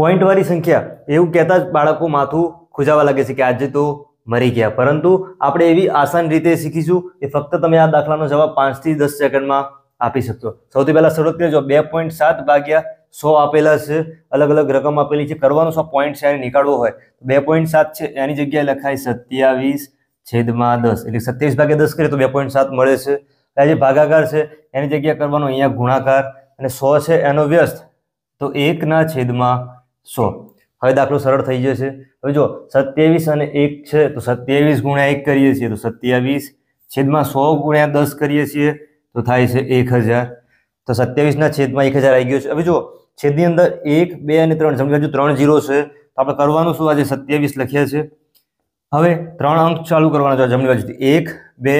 પોઈન્ટવાળી સંખ્યા એવું કહેતા જ બાળકો માથું ખુજાવા લાગે છે કે આજે તો મરી ગયા પરંતુ આપણે એવી આસાન રીતે શીખીશું કે ફક્ત તમે આ દાખલાનો જવાબ પાંચથી દસ સેકન્ડમાં આપી શકશો સૌથી પહેલાં શરૂઆત કરીએ બે પોઈન્ટ સાત ભાગ્યા સો આપેલા છે અલગ અલગ રકમ આપેલી છે કરવાનો સો પોઈન્ટ છે એને નીકાળવો હોય બે પોઈન્ટ સાત છે એની જગ્યાએ લખાય સત્યાવીસ છેદમાં દસ એટલે સત્યાવીસ ભાગ્યા દસ કરીએ તો બે પોઈન્ટ સાત મળે છે આ જે ભાગાકાર છે એની જગ્યાએ કરવાનો અહીંયા ગુણાકાર અને સો છે એનો વ્યસ્ત તો એકના છેદમાં સો હવે દાખલો સરળ થઈ જશે હવે જો સત્યાવીસ અને એક છે તો સત્યાવીસ ગુણ્યા એક કરીએ છીએ તો સત્યાવીસ છેદમાં સો ગુણ્યા દસ કરીએ છીએ તો થાય છે એક હજાર તો સત્યાવીસના છેદમાં એક હજાર આવી ગયો છે હવે જો છેદની અંદર એક બે અને ત્રણ સમજાજો ત્રણ જીરો છે તો આપણે કરવાનું શું આજે સત્યાવીસ લખ્યા છે હવે ત્રણ અંક ચાલુ કરવાનો છે જમણી બાજુ એક બે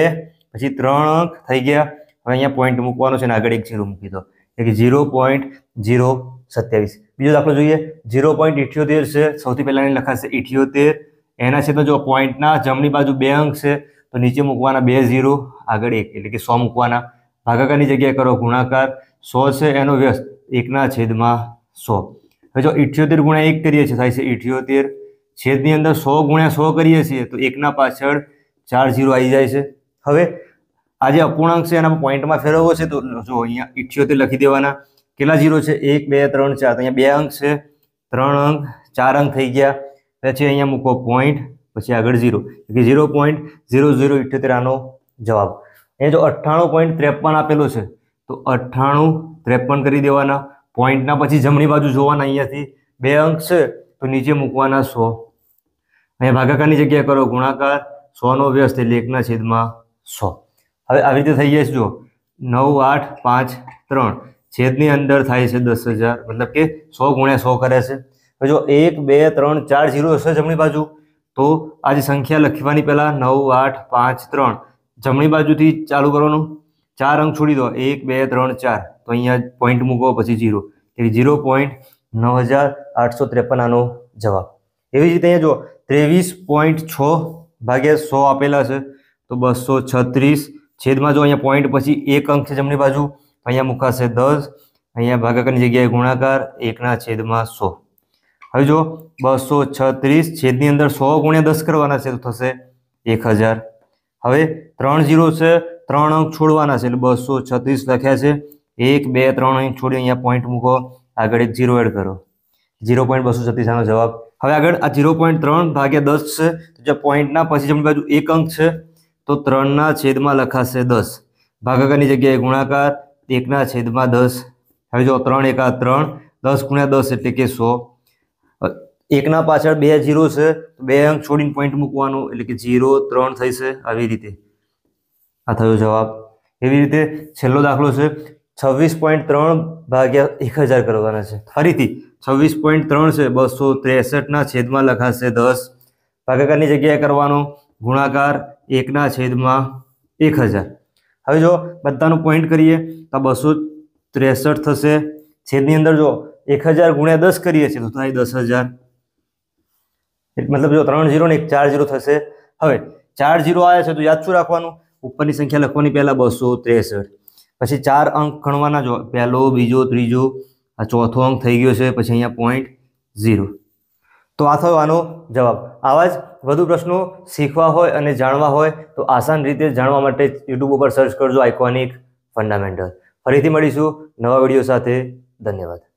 પછી ત્રણ અંક થઈ ગયા હવે અહીંયા પોઈન્ટ મૂકવાનો છે ને આગળ એક જીરો મૂકી દો એટલે કે જીરો પોઈન્ટ જીરો સત્યાવીસ બીજો દાખલો જોઈએ ઝીરો પોઈન્ટ ઇઠ્યોતેર છે સૌથી પહેલાંની લખાશે ઇઠ્યોતેર એના છે જો પોઈન્ટના જમણી બાજુ બે અંક છે તો નીચે મૂકવાના બે ઝીરો આગળ એક એટલે કે સો મૂકવાના ભાગાકારની જગ્યાએ કરો ગુણાકાર સો છે એનો વ્યસ્ત એકના છેદમાં સો હવે જો ઇઠ્યોતેર ગુણ્યા એક કરીએ છીએ થાય છે ઇઠ્યોતેર છેદની અંદર સો ગુણ્યા સો કરીએ છીએ તો એકના પાછળ ચાર ઝીરો આવી જાય છે હવે આ જે અપૂર્ણાંક છે એના પોઈન્ટમાં ફેરવવો છે તો જો અહીંયા ઇઠ્યોતેર લખી દેવાના કેટલા જીરો છે એક બે ત્રણ ચાર અહીંયા બે અંક છે ત્રણ અંક ચાર અંક થઈ ગયા પછી અહીંયા મૂકો પોઈન્ટ પછી આગળ ઝીરો કે ઝીરો પોઈન્ટ ઝીરો ઝીરો ઇઠ્યોતેર આનો જવાબ અહીંયા જો અઠ્ઠાણું પોઈન્ટ ત્રેપન આપેલો છે તો અઠ્ઠાણું ત્રેપન કરી દેવાના પોઈન્ટના પછી જમણી બાજુ જોવાના અહીંયાથી બે અંક છે તો નીચે મૂકવાના સો અહીંયા ભાગાકારની જગ્યાએ કરો ગુણાકાર સોનો વ્યસ્ત એટલે એકના છેદમાં સો હવે આવી રીતે થઈ જશે જો નવ આઠ પાંચ ત્રણ છેદની અંદર થાય છે દસ હજાર મતલબ કે સો ગુણ્યા સો કરે છે જો એક બે ત્રણ ચાર જીરો હશે જમણી બાજુ તો આ જે સંખ્યા લખવાની પહેલાં નવ આઠ પાંચ ત્રણ જમણી બાજુથી ચાલુ કરવાનું ચાર અંક છોડી દો એક બે ત્રણ ચાર તો અહીંયા પોઈન્ટ મૂકો પછી જીરો એટલે જીરો પોઈન્ટ નવ હજાર આઠસો ત્રેપન આનો જવાબ એવી જ રીતે અહીંયા જો ત્રેવીસ પોઈન્ટ છ ભાગ્યા સો આપેલા છે તો બસો છત્રીસ છેદમાં જો અહીંયા પોઈન્ટ પછી એક અંક છે જમણી બાજુ અહીંયા મુકાશે દસ અહીંયા ભાગાકારની જગ્યાએ ગુણાકાર એકના છેદમાં સો હવે જો બસો છત્રીસ છેદની અંદર સો ગુણ્યા દસ કરવાના છે તો થશે એક હજાર હવે ત્રણ ઝીરો છે ત્રણ અંક છોડવાના છે એટલે બસો છત્રીસ લખ્યા છે એક બે ત્રણ અંક છોડી અહીંયા પોઈન્ટ મૂકો આગળ એક ઝીરો એડ કરો જીરો પોઈન્ટ બસો છત્રીસ આનો જવાબ હવે આગળ આ જીરો પોઈન્ટ ત્રણ ભાગ્યા દસ છે તો જે પોઈન્ટના પછી જમણી બાજુ એક અંક છે તો ત્રણના છેદમાં લખાશે દસ ભાગાકારની જગ્યાએ ગુણાકાર એકના છેદમાં દસ હવે જો ત્રણ એકા ત્રણ દસ ગુણ્યા દસ એટલે કે સો એકના પાછળ બે જીરો છે બે અંક છોડીને પોઈન્ટ મૂકવાનું એટલે કે જીરો ત્રણ થઈ આવી રીતે આ થયો જવાબ એવી રીતે છેલ્લો દાખલો છે છવ્વીસ પોઈન્ટ ત્રણ ભાગ્યા એક હજાર કરવાના છે ફરીથી છવ્વીસ પોઈન્ટ ત્રણ છે બસો ત્રેસઠના છેદમાં લખાશે દસ ભાગાકારની જગ્યાએ કરવાનો ગુણાકાર એકના છેદમાં એક હજાર હવે જો બધાનું પોઈન્ટ કરીએ તો બસો ત્રેસઠ થશે છેદની અંદર જો એક હજાર ગુણ્યા દસ કરીએ છીએ તો થાય દસ હજાર મતલબ જો ત્રણ જીરો ને એક ચાર જીરો થશે હવે ચાર જીરો આવે છે તો યાદ શું રાખવાનું ઉપરની સંખ્યા લખવાની પહેલાં બસો ત્રેસઠ પછી ચાર અંક ગણવાના જો પહેલો બીજો ત્રીજો આ ચોથો અંક થઈ ગયો છે પછી અહીંયા પોઈન્ટ ઝીરો તો આ થયો આનો જવાબ આવા જ વધુ પ્રશ્નો શીખવા હોય અને જાણવા હોય તો આસાન રીતે જાણવા માટે યુટ્યુબ ઉપર સર્ચ કરજો આઇકોનિક ફંડામેન્ટલ ફરીથી મળીશું નવા વિડીયો સાથે ધન્યવાદ